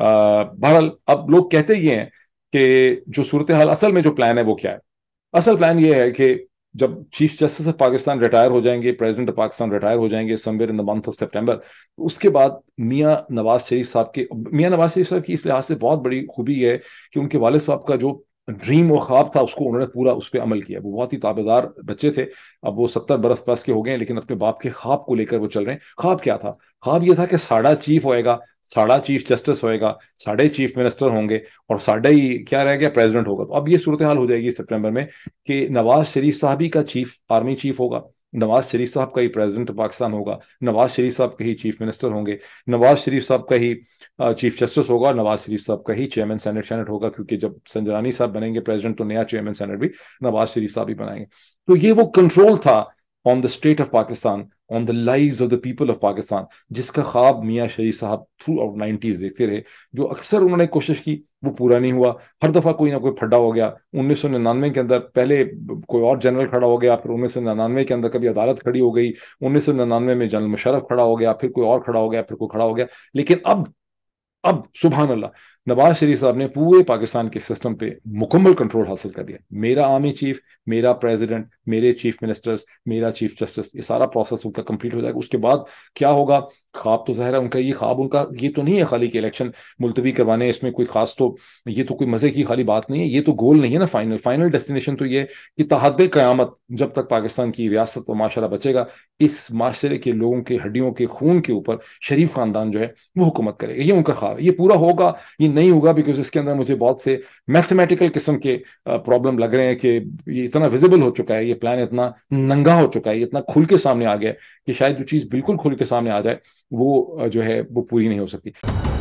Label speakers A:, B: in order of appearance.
A: बहरहाल अब लोग कहते ये हैं कि जो सूरत हाल असल में जो प्लान है वो क्या है असल प्लान ये है कि जब chief justice of Pakistan retire हो जाएंगे प्रेसिडेंट ऑफ पाकिस्तान रिटायर हो जाएंगे somewhere in the month of September उसके बाद मियां नवाज शरीफ साहब के मियां नवाज शरीफ साहब की इस लिहाज से बहुत बड़ी खूबी है कि उनके वाले साहब का जो ड्रीम और ख्वाब था उसको उन्होंने पूरा उस पर अमल किया वो बहुत ही ताबेदार बच्चे थे अब वो सत्तर बरस प्लस के हो गए लेकिन अपने बाप के ख्वाब को लेकर वो चल रहे हैं ख्वाब क्या था ख्वाब ये था कि साढ़ा चीफ होएगा साढ़ा चीफ जस्टिस होएगा साढ़े चीफ मिनिस्टर होंगे और साढ़े ही क्या रह गया प्रेजिडेंट होगा तो अब ये सूरत हाल हो जाएगी सितंबर में कि नवाज शरीफ साहब ही का चीफ आर्मी चीफ होगा नवाज शरीफ साहब का ही प्रेसिडेंट पाकिस्तान होगा नवाज शरीफ साहब का ही चीफ मिनिस्टर होंगे नवाज शरीफ साहब का ही चीफ जस्टिस होगा नवाज शरीफ साहब का ही चेयरमैन सेनेट सेनेट होगा क्योंकि जब संजरानी साहब बनेंगे प्रेसिडेंट तो नया चेयरमैन सेनेट भी नवाज शरीफ साहब ही बनाएंगे तो ये वो कंट्रोल था on the state of Pakistan on the live of the people of Pakistan जिसका ख्वाब मियाँ शरीफ साहब थ्रू आउट नाइनटीज देखते रहे जो अक्सर उन्होंने कोशिश की वो पूरा नहीं हुआ हर दफ़ा कोई ना कोई फड्डा हो गया उन्नीस सौ निन्यानवे के अंदर पहले कोई और जनरल खड़ा हो गया फिर उन्नीस सौ निन्यानवे के अंदर कभी अदालत खड़ी हो गई उन्नीस सौ निन्यानवे में जनरल मुशरफ खड़ा हो गया फिर कोई और खड़ा हो गया फिर कोई खड़ा हो गया लेकिन अब अब सुबहान अल्लाह नवाज शरीफ साहब ने पूरे पाकिस्तान के सिस्टम पे मुकम्मल कंट्रोल हासिल कर लिया मेरा आर्मी चीफ मेरा प्रेसिडेंट मेरे चीफ मिनिस्टर्स मेरा चीफ जस्टिस ये सारा प्रोसेस उनका कंप्लीट हो जाएगा उसके बाद क्या होगा ख्वाब तो ज़ाहिर है उनका ये ख्वाब उनका ये तो नहीं है खाली कि इलेक्शन मुलतवी करवाने इसमें कोई खास तो ये तो कोई मज़े की खाली बात नहीं है ये तो गोल नहीं है ना फाइनल फाइनल डेस्टिनेशन तो ये कि तहद क़्यामत जब तक पाकिस्तान की रियासत व माशरा बचेगा इस माशरे के लोगों के हड्डियों के खून के ऊपर शरीफ खानदान जो है वो हुकूमत करेगा ये उनका ख्वाब ये पूरा होगा ये नहीं होगा बिकॉज इसके अंदर मुझे बहुत से मैथमेटिकल किस्म के प्रॉब्लम लग रहे हैं कि ये इतना विजिबल हो चुका है ये प्लान इतना नंगा हो चुका है इतना खुल के सामने आ गया कि शायद जो चीज़ बिल्कुल खुल के सामने आ जाए वो जो है वो पूरी नहीं हो सकती